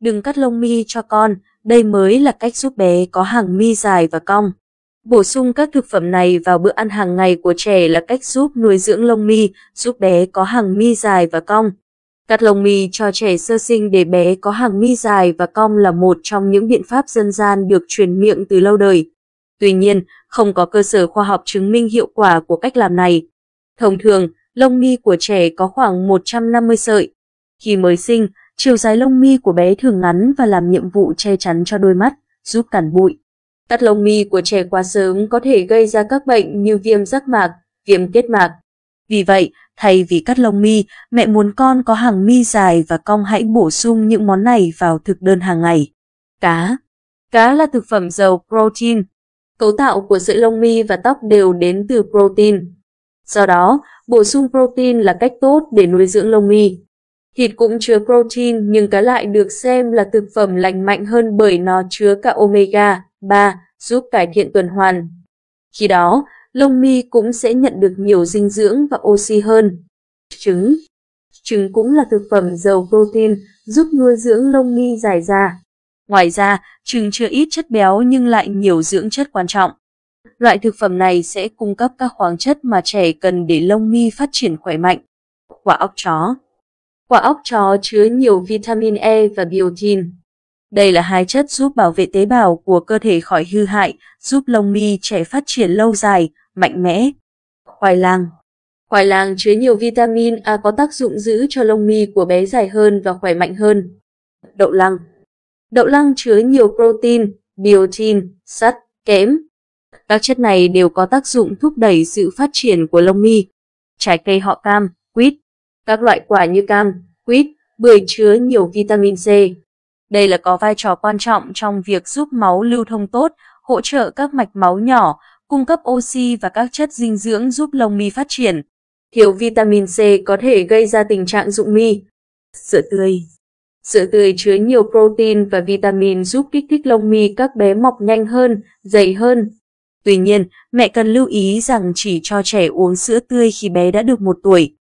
đừng cắt lông mi cho con, đây mới là cách giúp bé có hàng mi dài và cong. Bổ sung các thực phẩm này vào bữa ăn hàng ngày của trẻ là cách giúp nuôi dưỡng lông mi, giúp bé có hàng mi dài và cong. Cắt lông mi cho trẻ sơ sinh để bé có hàng mi dài và cong là một trong những biện pháp dân gian được truyền miệng từ lâu đời. Tuy nhiên, không có cơ sở khoa học chứng minh hiệu quả của cách làm này. Thông thường, lông mi của trẻ có khoảng 150 sợi. Khi mới sinh, Chiều dài lông mi của bé thường ngắn và làm nhiệm vụ che chắn cho đôi mắt, giúp cản bụi. Cắt lông mi của trẻ quá sớm có thể gây ra các bệnh như viêm giác mạc, viêm kết mạc. Vì vậy, thay vì cắt lông mi, mẹ muốn con có hàng mi dài và cong hãy bổ sung những món này vào thực đơn hàng ngày. Cá Cá là thực phẩm giàu protein. Cấu tạo của sợi lông mi và tóc đều đến từ protein. Do đó, bổ sung protein là cách tốt để nuôi dưỡng lông mi. Thịt cũng chứa protein nhưng cá lại được xem là thực phẩm lành mạnh hơn bởi nó chứa cả omega 3 giúp cải thiện tuần hoàn. Khi đó, lông mi cũng sẽ nhận được nhiều dinh dưỡng và oxy hơn. Trứng Trứng cũng là thực phẩm giàu protein giúp nuôi dưỡng lông mi dài ra. Ngoài ra, trứng chứa ít chất béo nhưng lại nhiều dưỡng chất quan trọng. Loại thực phẩm này sẽ cung cấp các khoáng chất mà trẻ cần để lông mi phát triển khỏe mạnh. Quả óc chó Quả ốc chó chứa nhiều vitamin E và biotin. Đây là hai chất giúp bảo vệ tế bào của cơ thể khỏi hư hại, giúp lông mi trẻ phát triển lâu dài, mạnh mẽ. Khoai lang Khoai lang chứa nhiều vitamin A có tác dụng giữ cho lông mi của bé dài hơn và khỏe mạnh hơn. Đậu lăng Đậu lăng chứa nhiều protein, biotin, sắt, kẽm. Các chất này đều có tác dụng thúc đẩy sự phát triển của lông mi. Trái cây họ cam, quýt, các loại quả như cam, quýt, bưởi chứa nhiều vitamin C. Đây là có vai trò quan trọng trong việc giúp máu lưu thông tốt, hỗ trợ các mạch máu nhỏ, cung cấp oxy và các chất dinh dưỡng giúp lông mi phát triển. Thiếu vitamin C có thể gây ra tình trạng rụng mi. Sữa tươi Sữa tươi chứa nhiều protein và vitamin giúp kích thích lông mi các bé mọc nhanh hơn, dày hơn. Tuy nhiên, mẹ cần lưu ý rằng chỉ cho trẻ uống sữa tươi khi bé đã được một tuổi.